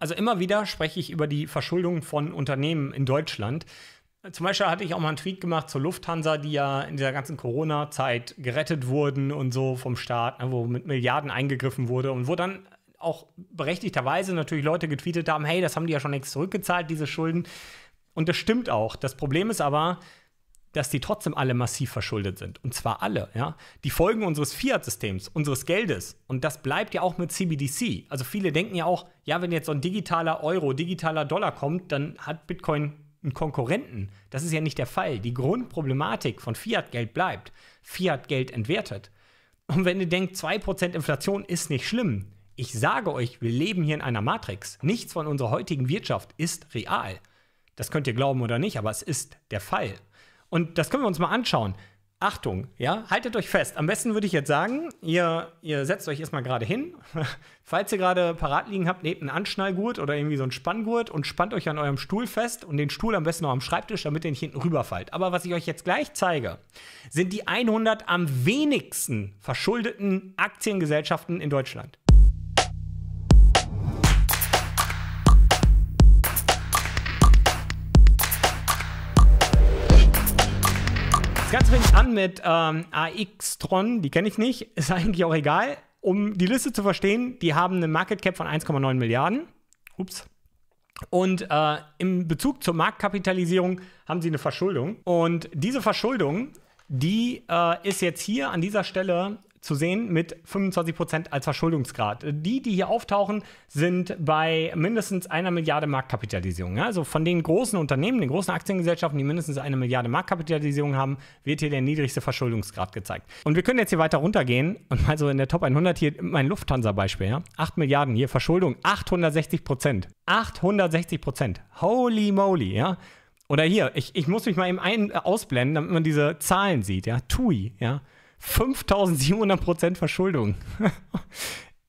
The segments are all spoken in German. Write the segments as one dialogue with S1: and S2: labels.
S1: also immer wieder spreche ich über die Verschuldung von Unternehmen in Deutschland. Zum Beispiel hatte ich auch mal einen Tweet gemacht zur Lufthansa, die ja in dieser ganzen Corona-Zeit gerettet wurden und so vom Staat, ne, wo mit Milliarden eingegriffen wurde und wo dann auch berechtigterweise natürlich Leute getweetet haben, hey, das haben die ja schon längst zurückgezahlt, diese Schulden. Und das stimmt auch. Das Problem ist aber, dass die trotzdem alle massiv verschuldet sind. Und zwar alle, ja. Die Folgen unseres Fiat-Systems, unseres Geldes. Und das bleibt ja auch mit CBDC. Also viele denken ja auch, ja, wenn jetzt so ein digitaler Euro, digitaler Dollar kommt, dann hat Bitcoin einen Konkurrenten. Das ist ja nicht der Fall. Die Grundproblematik von Fiat-Geld bleibt. Fiat-Geld entwertet. Und wenn ihr denkt, 2% Inflation ist nicht schlimm. Ich sage euch, wir leben hier in einer Matrix. Nichts von unserer heutigen Wirtschaft ist real. Das könnt ihr glauben oder nicht, aber es ist der Fall. Und das können wir uns mal anschauen. Achtung, ja, haltet euch fest. Am besten würde ich jetzt sagen, ihr, ihr setzt euch erstmal gerade hin. Falls ihr gerade parat liegen habt, nehmt einen Anschnallgurt oder irgendwie so einen Spanngurt und spannt euch an eurem Stuhl fest und den Stuhl am besten noch am Schreibtisch, damit ihr nicht hinten rüberfällt. Aber was ich euch jetzt gleich zeige, sind die 100 am wenigsten verschuldeten Aktiengesellschaften in Deutschland. Ganze fängt an mit ähm, AX-Tron, die kenne ich nicht, ist eigentlich auch egal. Um die Liste zu verstehen, die haben eine Market Cap von 1,9 Milliarden. Ups. Und äh, im Bezug zur Marktkapitalisierung haben sie eine Verschuldung. Und diese Verschuldung, die äh, ist jetzt hier an dieser Stelle zu sehen mit 25% als Verschuldungsgrad. Die, die hier auftauchen, sind bei mindestens einer Milliarde Marktkapitalisierung. Also von den großen Unternehmen, den großen Aktiengesellschaften, die mindestens eine Milliarde Marktkapitalisierung haben, wird hier der niedrigste Verschuldungsgrad gezeigt. Und wir können jetzt hier weiter runtergehen und mal so in der Top 100 hier mein Lufthansa-Beispiel. Ja? 8 Milliarden hier Verschuldung, 860%. 860%. Holy moly, ja. Oder hier, ich, ich muss mich mal eben ein, äh, ausblenden, damit man diese Zahlen sieht, ja. TUI, ja. 5700% Verschuldung.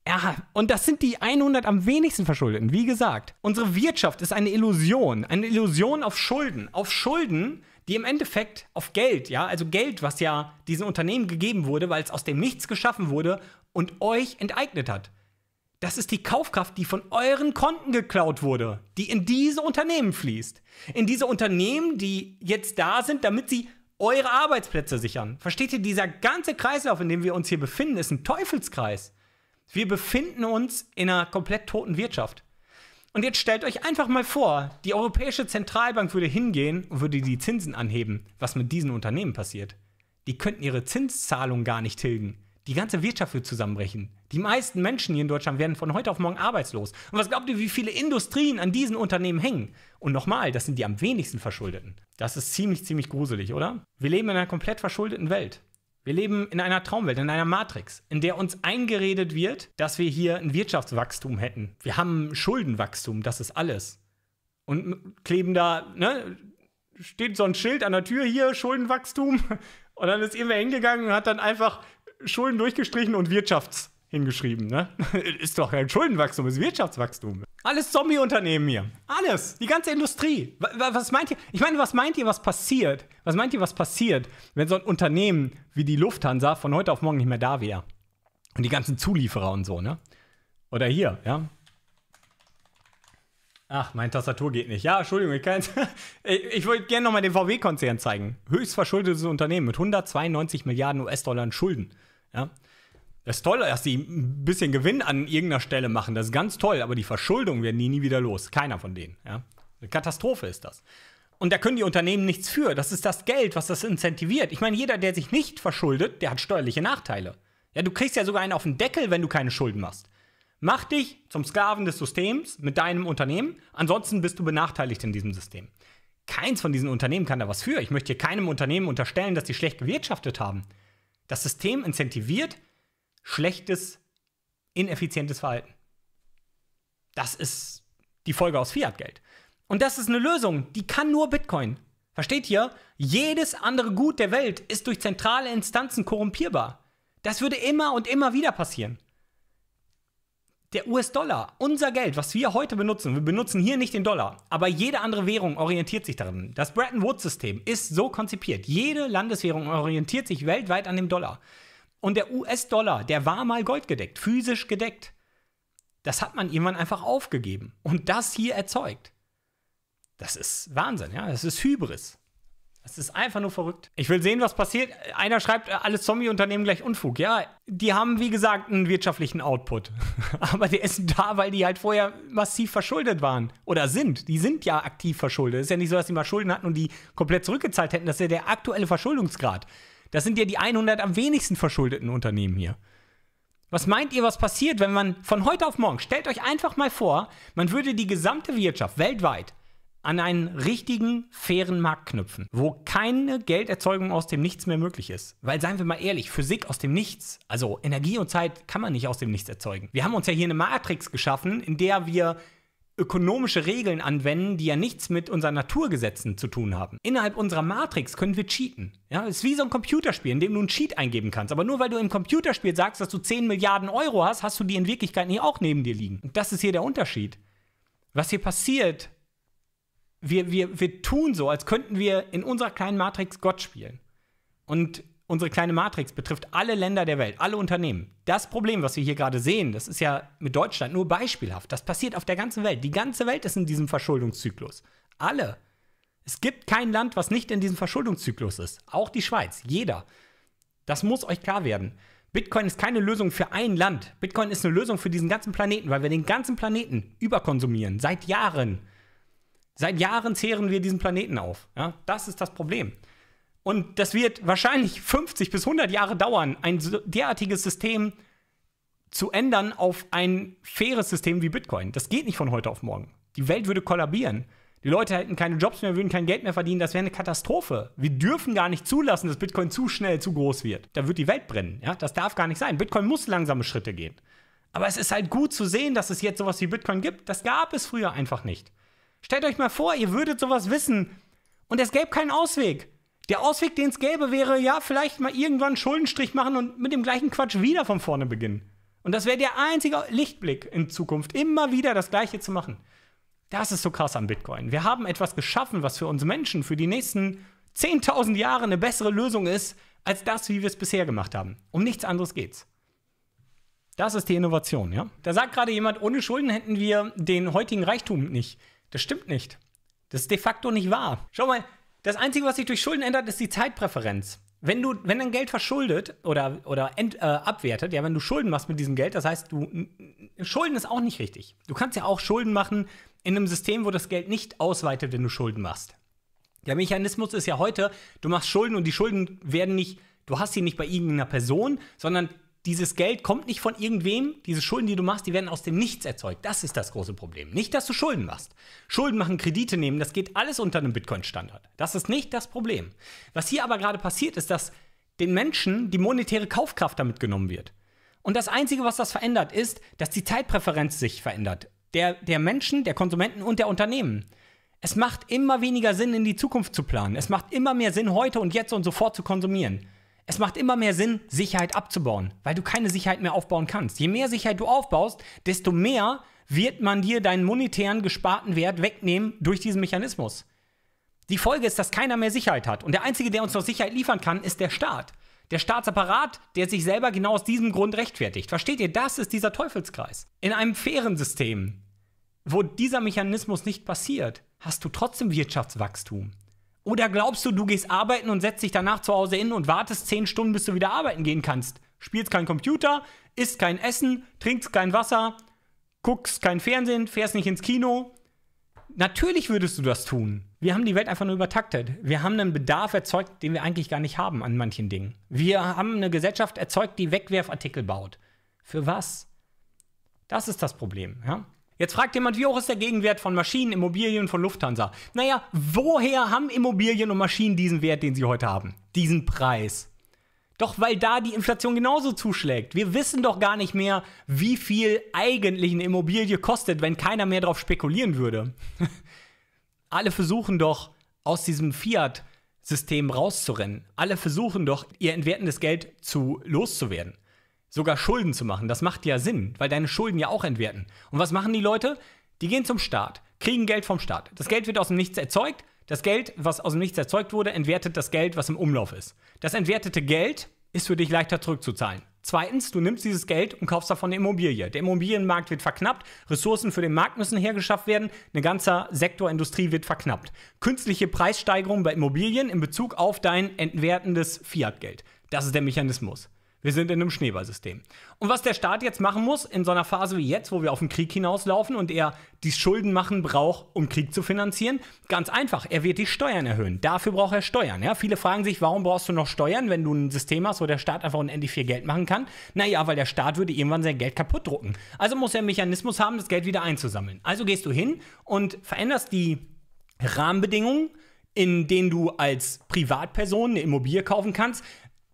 S1: ja, und das sind die 100 am wenigsten Verschuldeten. Wie gesagt, unsere Wirtschaft ist eine Illusion. Eine Illusion auf Schulden. Auf Schulden, die im Endeffekt auf Geld, ja, also Geld, was ja diesen Unternehmen gegeben wurde, weil es aus dem Nichts geschaffen wurde und euch enteignet hat. Das ist die Kaufkraft, die von euren Konten geklaut wurde, die in diese Unternehmen fließt. In diese Unternehmen, die jetzt da sind, damit sie eure Arbeitsplätze sichern. Versteht ihr, dieser ganze Kreislauf, in dem wir uns hier befinden, ist ein Teufelskreis. Wir befinden uns in einer komplett toten Wirtschaft. Und jetzt stellt euch einfach mal vor, die Europäische Zentralbank würde hingehen und würde die Zinsen anheben, was mit diesen Unternehmen passiert. Die könnten ihre Zinszahlung gar nicht tilgen. Die ganze Wirtschaft wird zusammenbrechen. Die meisten Menschen hier in Deutschland werden von heute auf morgen arbeitslos. Und was glaubt ihr, wie viele Industrien an diesen Unternehmen hängen? Und nochmal, das sind die am wenigsten Verschuldeten. Das ist ziemlich, ziemlich gruselig, oder? Wir leben in einer komplett verschuldeten Welt. Wir leben in einer Traumwelt, in einer Matrix, in der uns eingeredet wird, dass wir hier ein Wirtschaftswachstum hätten. Wir haben Schuldenwachstum, das ist alles. Und kleben da, ne, steht so ein Schild an der Tür hier, Schuldenwachstum. Und dann ist irgendwer hingegangen und hat dann einfach Schulden durchgestrichen und Wirtschafts hingeschrieben, ne? Ist doch kein Schuldenwachstum, ist Wirtschaftswachstum. Alles Zombie-Unternehmen hier. Alles. Die ganze Industrie. Was meint ihr? Ich meine, was meint ihr, was passiert? Was meint ihr, was passiert, wenn so ein Unternehmen wie die Lufthansa von heute auf morgen nicht mehr da wäre? Und die ganzen Zulieferer und so, ne? Oder hier, ja? Ach, meine Tastatur geht nicht. Ja, Entschuldigung, ich Ich, wollte gerne nochmal den VW-Konzern zeigen. Höchstverschuldetes Unternehmen mit 192 Milliarden US-Dollar in Schulden. Ja? Das ist toll, dass sie ein bisschen Gewinn an irgendeiner Stelle machen. Das ist ganz toll, aber die Verschuldung werden die nie wieder los. Keiner von denen. Ja? Eine Katastrophe ist das. Und da können die Unternehmen nichts für. Das ist das Geld, was das incentiviert. Ich meine, jeder, der sich nicht verschuldet, der hat steuerliche Nachteile. Ja, du kriegst ja sogar einen auf den Deckel, wenn du keine Schulden machst. Mach dich zum Sklaven des Systems mit deinem Unternehmen, ansonsten bist du benachteiligt in diesem System. Keins von diesen Unternehmen kann da was für. Ich möchte hier keinem Unternehmen unterstellen, dass die schlecht gewirtschaftet haben. Das System incentiviert schlechtes, ineffizientes Verhalten. Das ist die Folge aus Fiat-Geld. Und das ist eine Lösung, die kann nur Bitcoin. Versteht ihr? Jedes andere Gut der Welt ist durch zentrale Instanzen korrumpierbar. Das würde immer und immer wieder passieren. Der US-Dollar, unser Geld, was wir heute benutzen, wir benutzen hier nicht den Dollar, aber jede andere Währung orientiert sich daran. Das Bretton Woods-System ist so konzipiert. Jede Landeswährung orientiert sich weltweit an dem Dollar. Und der US-Dollar, der war mal goldgedeckt, physisch gedeckt. Das hat man irgendwann einfach aufgegeben und das hier erzeugt. Das ist Wahnsinn, ja, das ist Hybris. Es ist einfach nur verrückt. Ich will sehen, was passiert. Einer schreibt, alle Zombie-Unternehmen gleich Unfug. Ja, die haben, wie gesagt, einen wirtschaftlichen Output. Aber der ist da, weil die halt vorher massiv verschuldet waren. Oder sind. Die sind ja aktiv verschuldet. Es ist ja nicht so, dass die mal Schulden hatten und die komplett zurückgezahlt hätten. Das ist ja der aktuelle Verschuldungsgrad. Das sind ja die 100 am wenigsten verschuldeten Unternehmen hier. Was meint ihr, was passiert, wenn man von heute auf morgen, stellt euch einfach mal vor, man würde die gesamte Wirtschaft weltweit an einen richtigen, fairen Markt knüpfen, wo keine Gelderzeugung aus dem Nichts mehr möglich ist. Weil, seien wir mal ehrlich, Physik aus dem Nichts, also Energie und Zeit, kann man nicht aus dem Nichts erzeugen. Wir haben uns ja hier eine Matrix geschaffen, in der wir ökonomische Regeln anwenden, die ja nichts mit unseren Naturgesetzen zu tun haben. Innerhalb unserer Matrix können wir cheaten. Ja, ist wie so ein Computerspiel, in dem du einen Cheat eingeben kannst. Aber nur weil du im Computerspiel sagst, dass du 10 Milliarden Euro hast, hast du die in Wirklichkeit nicht auch neben dir liegen. Und das ist hier der Unterschied. Was hier passiert, wir, wir, wir tun so, als könnten wir in unserer kleinen Matrix Gott spielen. Und unsere kleine Matrix betrifft alle Länder der Welt, alle Unternehmen. Das Problem, was wir hier gerade sehen, das ist ja mit Deutschland nur beispielhaft. Das passiert auf der ganzen Welt. Die ganze Welt ist in diesem Verschuldungszyklus. Alle. Es gibt kein Land, was nicht in diesem Verschuldungszyklus ist. Auch die Schweiz. Jeder. Das muss euch klar werden. Bitcoin ist keine Lösung für ein Land. Bitcoin ist eine Lösung für diesen ganzen Planeten, weil wir den ganzen Planeten überkonsumieren. Seit Jahren. Seit Jahren zehren wir diesen Planeten auf. Ja? Das ist das Problem. Und das wird wahrscheinlich 50 bis 100 Jahre dauern, ein derartiges System zu ändern auf ein faires System wie Bitcoin. Das geht nicht von heute auf morgen. Die Welt würde kollabieren. Die Leute hätten keine Jobs mehr, würden kein Geld mehr verdienen. Das wäre eine Katastrophe. Wir dürfen gar nicht zulassen, dass Bitcoin zu schnell zu groß wird. Da wird die Welt brennen. Ja? Das darf gar nicht sein. Bitcoin muss langsame Schritte gehen. Aber es ist halt gut zu sehen, dass es jetzt sowas wie Bitcoin gibt. Das gab es früher einfach nicht. Stellt euch mal vor, ihr würdet sowas wissen und es gäbe keinen Ausweg. Der Ausweg, den es gäbe, wäre ja vielleicht mal irgendwann einen Schuldenstrich machen und mit dem gleichen Quatsch wieder von vorne beginnen. Und das wäre der einzige Lichtblick in Zukunft, immer wieder das Gleiche zu machen. Das ist so krass am Bitcoin. Wir haben etwas geschaffen, was für uns Menschen für die nächsten 10.000 Jahre eine bessere Lösung ist, als das, wie wir es bisher gemacht haben. Um nichts anderes geht's. Das ist die Innovation, ja? Da sagt gerade jemand, ohne Schulden hätten wir den heutigen Reichtum nicht. Das stimmt nicht. Das ist de facto nicht wahr. Schau mal, das Einzige, was sich durch Schulden ändert, ist die Zeitpräferenz. Wenn du, wenn dein Geld verschuldet oder, oder ent, äh, abwertet, ja, wenn du Schulden machst mit diesem Geld, das heißt, du Schulden ist auch nicht richtig. Du kannst ja auch Schulden machen in einem System, wo das Geld nicht ausweitet, wenn du Schulden machst. Der Mechanismus ist ja heute, du machst Schulden und die Schulden werden nicht, du hast sie nicht bei irgendeiner Person, sondern dieses Geld kommt nicht von irgendwem. Diese Schulden, die du machst, die werden aus dem Nichts erzeugt. Das ist das große Problem. Nicht, dass du Schulden machst. Schulden machen, Kredite nehmen, das geht alles unter einem Bitcoin-Standard. Das ist nicht das Problem. Was hier aber gerade passiert, ist, dass den Menschen die monetäre Kaufkraft damit genommen wird. Und das Einzige, was das verändert, ist, dass die Zeitpräferenz sich verändert. Der, der Menschen, der Konsumenten und der Unternehmen. Es macht immer weniger Sinn, in die Zukunft zu planen. Es macht immer mehr Sinn, heute und jetzt und sofort zu konsumieren. Es macht immer mehr Sinn, Sicherheit abzubauen, weil du keine Sicherheit mehr aufbauen kannst. Je mehr Sicherheit du aufbaust, desto mehr wird man dir deinen monetären gesparten Wert wegnehmen durch diesen Mechanismus. Die Folge ist, dass keiner mehr Sicherheit hat. Und der Einzige, der uns noch Sicherheit liefern kann, ist der Staat. Der Staatsapparat, der sich selber genau aus diesem Grund rechtfertigt. Versteht ihr? Das ist dieser Teufelskreis. In einem fairen System, wo dieser Mechanismus nicht passiert, hast du trotzdem Wirtschaftswachstum. Oder glaubst du, du gehst arbeiten und setzt dich danach zu Hause hin und wartest zehn Stunden, bis du wieder arbeiten gehen kannst? Spielst keinen Computer, isst kein Essen, trinkst kein Wasser, guckst kein Fernsehen, fährst nicht ins Kino. Natürlich würdest du das tun. Wir haben die Welt einfach nur übertaktet. Wir haben einen Bedarf erzeugt, den wir eigentlich gar nicht haben an manchen Dingen. Wir haben eine Gesellschaft erzeugt, die Wegwerfartikel baut. Für was? Das ist das Problem. Ja? Jetzt fragt jemand, wie hoch ist der Gegenwert von Maschinen, Immobilien, von Lufthansa? Naja, woher haben Immobilien und Maschinen diesen Wert, den sie heute haben? Diesen Preis? Doch weil da die Inflation genauso zuschlägt. Wir wissen doch gar nicht mehr, wie viel eigentlich eine Immobilie kostet, wenn keiner mehr darauf spekulieren würde. Alle versuchen doch, aus diesem Fiat-System rauszurennen. Alle versuchen doch, ihr entwertendes Geld zu loszuwerden sogar Schulden zu machen. Das macht ja Sinn, weil deine Schulden ja auch entwerten. Und was machen die Leute? Die gehen zum Staat, kriegen Geld vom Staat. Das Geld wird aus dem Nichts erzeugt. Das Geld, was aus dem Nichts erzeugt wurde, entwertet das Geld, was im Umlauf ist. Das entwertete Geld ist für dich leichter zurückzuzahlen. Zweitens, du nimmst dieses Geld und kaufst davon eine Immobilie. Der Immobilienmarkt wird verknappt, Ressourcen für den Markt müssen hergeschafft werden, eine ganze Sektorindustrie wird verknappt. Künstliche Preissteigerungen bei Immobilien in Bezug auf dein entwertendes Fiat-Geld. Das ist der Mechanismus. Wir sind in einem Schneeballsystem. Und was der Staat jetzt machen muss, in so einer Phase wie jetzt, wo wir auf den Krieg hinauslaufen und er die Schulden machen braucht, um Krieg zu finanzieren, ganz einfach, er wird die Steuern erhöhen. Dafür braucht er Steuern. Ja? Viele fragen sich, warum brauchst du noch Steuern, wenn du ein System hast, wo der Staat einfach unendlich viel Geld machen kann? Naja, weil der Staat würde irgendwann sein Geld kaputt drucken. Also muss er einen Mechanismus haben, das Geld wieder einzusammeln. Also gehst du hin und veränderst die Rahmenbedingungen in denen du als Privatperson eine Immobilie kaufen kannst,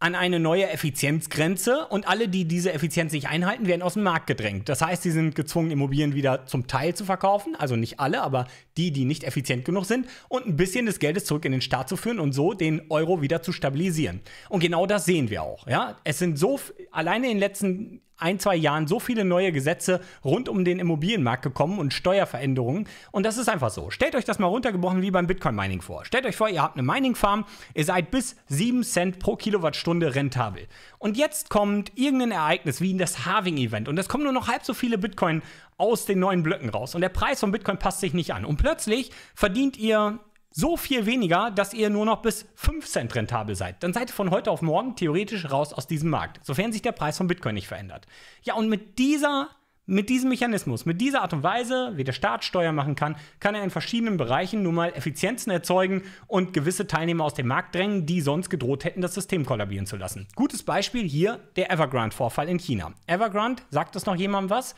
S1: an eine neue Effizienzgrenze und alle, die diese Effizienz nicht einhalten, werden aus dem Markt gedrängt. Das heißt, sie sind gezwungen, Immobilien wieder zum Teil zu verkaufen, also nicht alle, aber die, die nicht effizient genug sind, und ein bisschen des Geldes zurück in den Staat zu führen und so den Euro wieder zu stabilisieren. Und genau das sehen wir auch. Ja? Es sind so, alleine in den letzten ein, zwei Jahren so viele neue Gesetze rund um den Immobilienmarkt gekommen und Steuerveränderungen. Und das ist einfach so. Stellt euch das mal runtergebrochen wie beim Bitcoin-Mining vor. Stellt euch vor, ihr habt eine Mining-Farm, ihr seid bis 7 Cent pro Kilowattstunde rentabel. Und jetzt kommt irgendein Ereignis wie das Halving-Event und es kommen nur noch halb so viele Bitcoin aus den neuen Blöcken raus. Und der Preis von Bitcoin passt sich nicht an. Und plötzlich verdient ihr so viel weniger, dass ihr nur noch bis 5 Cent rentabel seid. Dann seid ihr von heute auf morgen theoretisch raus aus diesem Markt, sofern sich der Preis von Bitcoin nicht verändert. Ja, und mit dieser mit diesem Mechanismus, mit dieser Art und Weise, wie der Staat Steuer machen kann, kann er in verschiedenen Bereichen nun mal Effizienzen erzeugen und gewisse Teilnehmer aus dem Markt drängen, die sonst gedroht hätten, das System kollabieren zu lassen. Gutes Beispiel hier der Evergrande-Vorfall in China. Evergrande, sagt das noch jemandem was?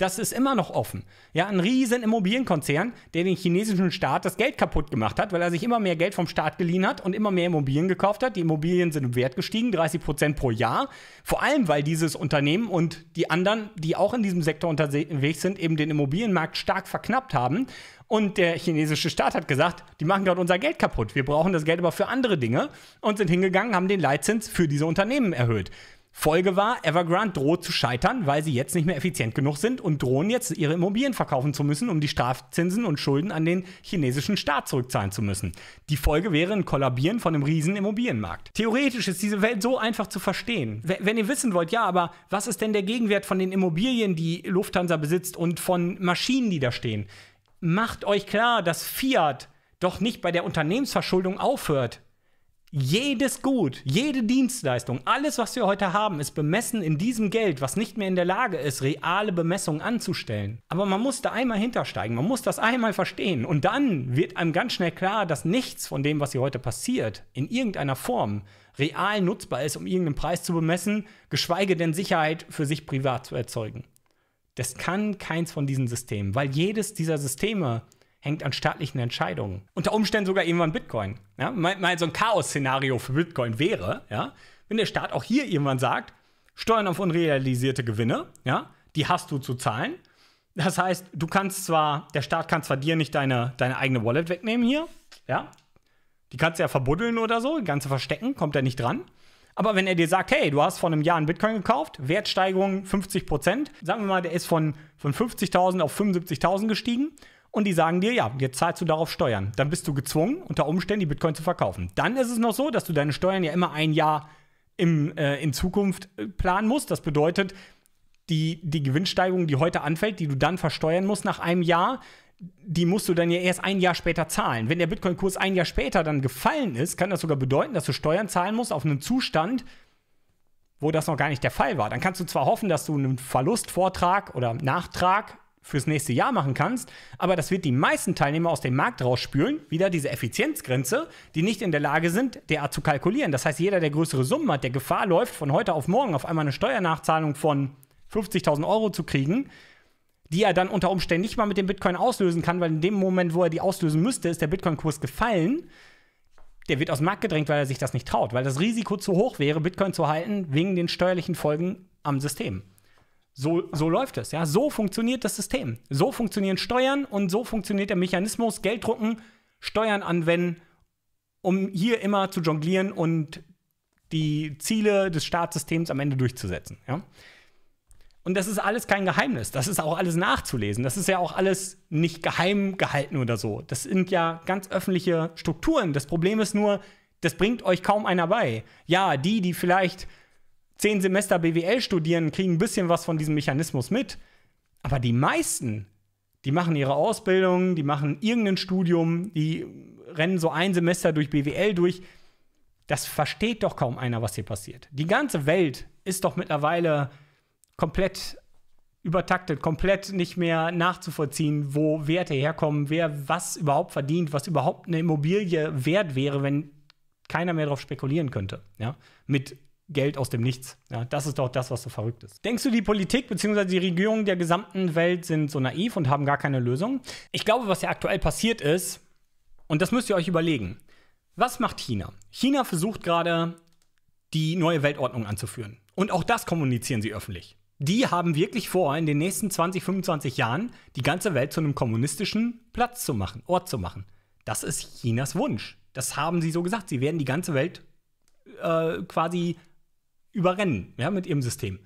S1: Das ist immer noch offen. Ja, ein riesen Immobilienkonzern, der den chinesischen Staat das Geld kaputt gemacht hat, weil er sich immer mehr Geld vom Staat geliehen hat und immer mehr Immobilien gekauft hat. Die Immobilien sind im Wert gestiegen, 30 Prozent pro Jahr. Vor allem, weil dieses Unternehmen und die anderen, die auch in diesem Sektor unterwegs sind, eben den Immobilienmarkt stark verknappt haben. Und der chinesische Staat hat gesagt, die machen gerade unser Geld kaputt. Wir brauchen das Geld aber für andere Dinge und sind hingegangen, haben den Leitzins für diese Unternehmen erhöht. Folge war, Evergrande droht zu scheitern, weil sie jetzt nicht mehr effizient genug sind und drohen jetzt ihre Immobilien verkaufen zu müssen, um die Strafzinsen und Schulden an den chinesischen Staat zurückzahlen zu müssen. Die Folge wäre ein Kollabieren von einem riesen Immobilienmarkt. Theoretisch ist diese Welt so einfach zu verstehen. Wenn ihr wissen wollt, ja, aber was ist denn der Gegenwert von den Immobilien, die Lufthansa besitzt und von Maschinen, die da stehen? Macht euch klar, dass Fiat doch nicht bei der Unternehmensverschuldung aufhört. Jedes Gut, jede Dienstleistung, alles, was wir heute haben, ist bemessen in diesem Geld, was nicht mehr in der Lage ist, reale Bemessungen anzustellen. Aber man muss da einmal hintersteigen, man muss das einmal verstehen und dann wird einem ganz schnell klar, dass nichts von dem, was hier heute passiert, in irgendeiner Form real nutzbar ist, um irgendeinen Preis zu bemessen, geschweige denn Sicherheit für sich privat zu erzeugen. Das kann keins von diesen Systemen, weil jedes dieser Systeme hängt an staatlichen Entscheidungen. Unter Umständen sogar irgendwann Bitcoin. Ja, mal, mal so ein Chaos-Szenario für Bitcoin wäre, ja, wenn der Staat auch hier irgendwann sagt, Steuern auf unrealisierte Gewinne, ja, die hast du zu zahlen. Das heißt, du kannst zwar, der Staat kann zwar dir nicht deine, deine eigene Wallet wegnehmen hier, ja, die kannst du ja verbuddeln oder so, die ganze verstecken, kommt er nicht dran. Aber wenn er dir sagt, hey, du hast vor einem Jahr einen Bitcoin gekauft, Wertsteigerung 50 Prozent, sagen wir mal, der ist von, von 50.000 auf 75.000 gestiegen und die sagen dir, ja, jetzt zahlst du darauf Steuern. Dann bist du gezwungen, unter Umständen die Bitcoin zu verkaufen. Dann ist es noch so, dass du deine Steuern ja immer ein Jahr im, äh, in Zukunft äh, planen musst. Das bedeutet, die, die Gewinnsteigerung, die heute anfällt, die du dann versteuern musst nach einem Jahr, die musst du dann ja erst ein Jahr später zahlen. Wenn der Bitcoin-Kurs ein Jahr später dann gefallen ist, kann das sogar bedeuten, dass du Steuern zahlen musst auf einen Zustand, wo das noch gar nicht der Fall war. Dann kannst du zwar hoffen, dass du einen Verlustvortrag oder Nachtrag fürs nächste Jahr machen kannst, aber das wird die meisten Teilnehmer aus dem Markt rausspülen. Wieder diese Effizienzgrenze, die nicht in der Lage sind, derart zu kalkulieren. Das heißt, jeder, der größere Summen hat, der Gefahr läuft, von heute auf morgen auf einmal eine Steuernachzahlung von 50.000 Euro zu kriegen, die er dann unter Umständen nicht mal mit dem Bitcoin auslösen kann, weil in dem Moment, wo er die auslösen müsste, ist der Bitcoin-Kurs gefallen. Der wird aus dem Markt gedrängt, weil er sich das nicht traut, weil das Risiko zu hoch wäre, Bitcoin zu halten, wegen den steuerlichen Folgen am System. So, so läuft es, ja. So funktioniert das System. So funktionieren Steuern und so funktioniert der Mechanismus, Geld drucken, Steuern anwenden, um hier immer zu jonglieren und die Ziele des Staatssystems am Ende durchzusetzen, ja. Und das ist alles kein Geheimnis. Das ist auch alles nachzulesen. Das ist ja auch alles nicht geheim gehalten oder so. Das sind ja ganz öffentliche Strukturen. Das Problem ist nur, das bringt euch kaum einer bei. Ja, die, die vielleicht zehn Semester BWL studieren, kriegen ein bisschen was von diesem Mechanismus mit. Aber die meisten, die machen ihre Ausbildung, die machen irgendein Studium, die rennen so ein Semester durch BWL durch. Das versteht doch kaum einer, was hier passiert. Die ganze Welt ist doch mittlerweile komplett übertaktet, komplett nicht mehr nachzuvollziehen, wo Werte herkommen, wer was überhaupt verdient, was überhaupt eine Immobilie wert wäre, wenn keiner mehr darauf spekulieren könnte. Ja? Mit Geld aus dem Nichts. Ja, das ist doch das, was so verrückt ist. Denkst du, die Politik bzw. die Regierungen der gesamten Welt sind so naiv und haben gar keine Lösung? Ich glaube, was ja aktuell passiert ist, und das müsst ihr euch überlegen. Was macht China? China versucht gerade, die neue Weltordnung anzuführen. Und auch das kommunizieren sie öffentlich. Die haben wirklich vor, in den nächsten 20, 25 Jahren die ganze Welt zu einem kommunistischen Platz zu machen, Ort zu machen. Das ist Chinas Wunsch. Das haben sie so gesagt. Sie werden die ganze Welt äh, quasi überrennen ja, mit ihrem System.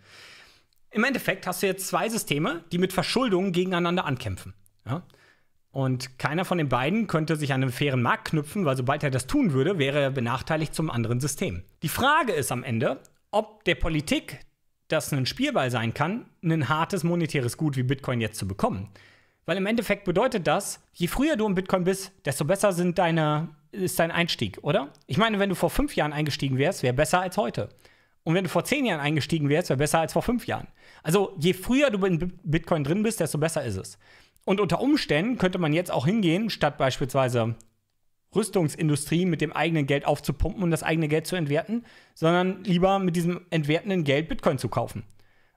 S1: Im Endeffekt hast du jetzt zwei Systeme, die mit Verschuldung gegeneinander ankämpfen. Ja? Und keiner von den beiden könnte sich an einen fairen Markt knüpfen, weil sobald er das tun würde, wäre er benachteiligt zum anderen System. Die Frage ist am Ende, ob der Politik das ein Spielball sein kann, ein hartes monetäres Gut wie Bitcoin jetzt zu bekommen. Weil im Endeffekt bedeutet das, je früher du im Bitcoin bist, desto besser sind deine, ist dein Einstieg, oder? Ich meine, wenn du vor fünf Jahren eingestiegen wärst, wäre besser als heute. Und wenn du vor zehn Jahren eingestiegen wärst, wäre besser als vor fünf Jahren. Also je früher du in Bitcoin drin bist, desto besser ist es. Und unter Umständen könnte man jetzt auch hingehen, statt beispielsweise Rüstungsindustrie mit dem eigenen Geld aufzupumpen und das eigene Geld zu entwerten, sondern lieber mit diesem entwertenden Geld Bitcoin zu kaufen.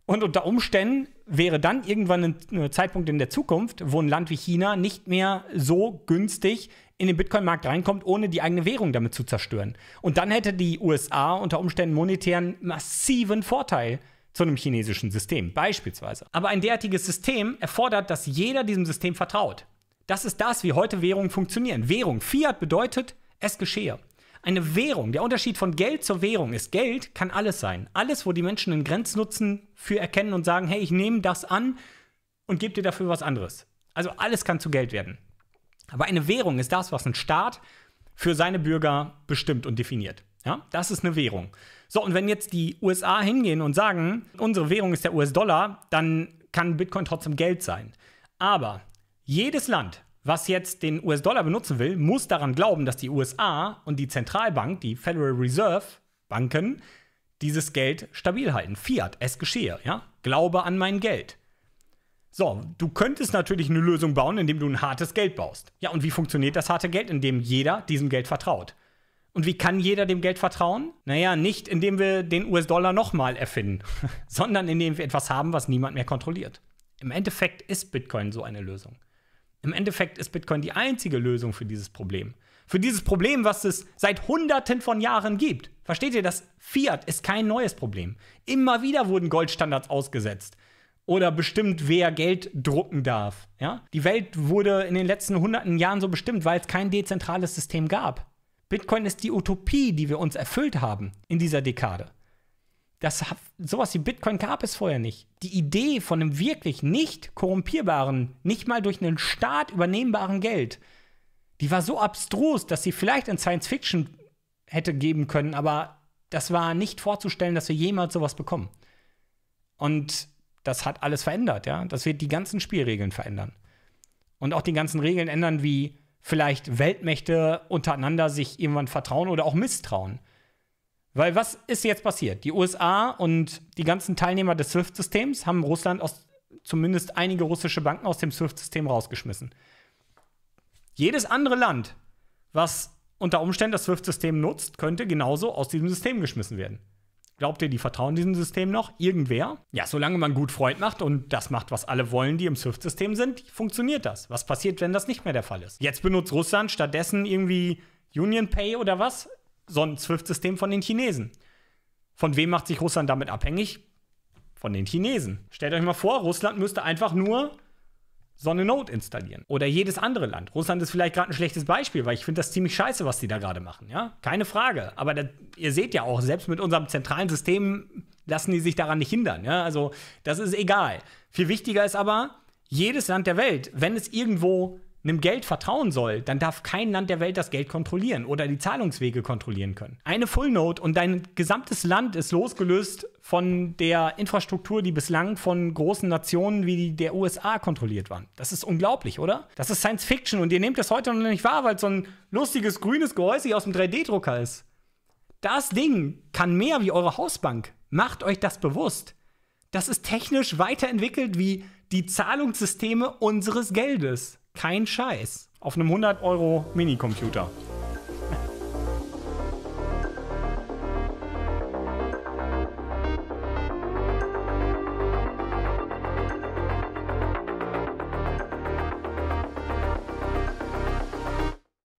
S1: Und unter Umständen wäre dann irgendwann ein äh, Zeitpunkt in der Zukunft, wo ein Land wie China nicht mehr so günstig in den Bitcoin-Markt reinkommt, ohne die eigene Währung damit zu zerstören. Und dann hätte die USA unter Umständen monetären massiven Vorteil zu einem chinesischen System beispielsweise. Aber ein derartiges System erfordert, dass jeder diesem System vertraut. Das ist das, wie heute Währungen funktionieren. Währung, Fiat bedeutet, es geschehe. Eine Währung, der Unterschied von Geld zur Währung ist, Geld kann alles sein. Alles, wo die Menschen einen Grenznutzen für erkennen und sagen, hey, ich nehme das an und gebe dir dafür was anderes. Also alles kann zu Geld werden. Aber eine Währung ist das, was ein Staat für seine Bürger bestimmt und definiert. Ja, das ist eine Währung. So, und wenn jetzt die USA hingehen und sagen, unsere Währung ist der US-Dollar, dann kann Bitcoin trotzdem Geld sein. Aber jedes Land was jetzt den US-Dollar benutzen will, muss daran glauben, dass die USA und die Zentralbank, die Federal Reserve Banken, dieses Geld stabil halten. Fiat, es geschehe, ja? Glaube an mein Geld. So, du könntest natürlich eine Lösung bauen, indem du ein hartes Geld baust. Ja, und wie funktioniert das harte Geld? Indem jeder diesem Geld vertraut. Und wie kann jeder dem Geld vertrauen? Naja, nicht indem wir den US-Dollar nochmal erfinden, sondern indem wir etwas haben, was niemand mehr kontrolliert. Im Endeffekt ist Bitcoin so eine Lösung. Im Endeffekt ist Bitcoin die einzige Lösung für dieses Problem. Für dieses Problem, was es seit Hunderten von Jahren gibt. Versteht ihr, das Fiat ist kein neues Problem. Immer wieder wurden Goldstandards ausgesetzt oder bestimmt, wer Geld drucken darf. Ja? Die Welt wurde in den letzten hunderten Jahren so bestimmt, weil es kein dezentrales System gab. Bitcoin ist die Utopie, die wir uns erfüllt haben in dieser Dekade. Das, sowas wie Bitcoin gab es vorher nicht. Die Idee von einem wirklich nicht korrumpierbaren, nicht mal durch einen Staat übernehmbaren Geld, die war so abstrus, dass sie vielleicht in Science Fiction hätte geben können, aber das war nicht vorzustellen, dass wir jemals sowas bekommen. Und das hat alles verändert, ja. Das wird die ganzen Spielregeln verändern. Und auch die ganzen Regeln ändern, wie vielleicht Weltmächte untereinander sich irgendwann vertrauen oder auch misstrauen. Weil was ist jetzt passiert? Die USA und die ganzen Teilnehmer des SWIFT-Systems haben Russland aus zumindest einige russische Banken aus dem SWIFT-System rausgeschmissen. Jedes andere Land, was unter Umständen das SWIFT-System nutzt, könnte genauso aus diesem System geschmissen werden. Glaubt ihr, die vertrauen diesem System noch? Irgendwer? Ja, solange man gut Freund macht und das macht, was alle wollen, die im SWIFT-System sind, funktioniert das. Was passiert, wenn das nicht mehr der Fall ist? Jetzt benutzt Russland stattdessen irgendwie Union Pay oder was? so ein Swift-System von den Chinesen. Von wem macht sich Russland damit abhängig? Von den Chinesen. Stellt euch mal vor, Russland müsste einfach nur so eine Node installieren. Oder jedes andere Land. Russland ist vielleicht gerade ein schlechtes Beispiel, weil ich finde das ziemlich scheiße, was die da gerade machen. Ja? Keine Frage. Aber das, ihr seht ja auch, selbst mit unserem zentralen System lassen die sich daran nicht hindern. Ja? Also das ist egal. Viel wichtiger ist aber, jedes Land der Welt, wenn es irgendwo einem Geld vertrauen soll, dann darf kein Land der Welt das Geld kontrollieren oder die Zahlungswege kontrollieren können. Eine Fullnote und dein gesamtes Land ist losgelöst von der Infrastruktur, die bislang von großen Nationen wie der USA kontrolliert waren. Das ist unglaublich, oder? Das ist Science Fiction und ihr nehmt das heute noch nicht wahr, weil es so ein lustiges grünes Gehäuse aus dem 3D-Drucker ist. Das Ding kann mehr wie eure Hausbank. Macht euch das bewusst. Das ist technisch weiterentwickelt wie die Zahlungssysteme unseres Geldes. Kein Scheiß. Auf einem 100 Euro Minicomputer.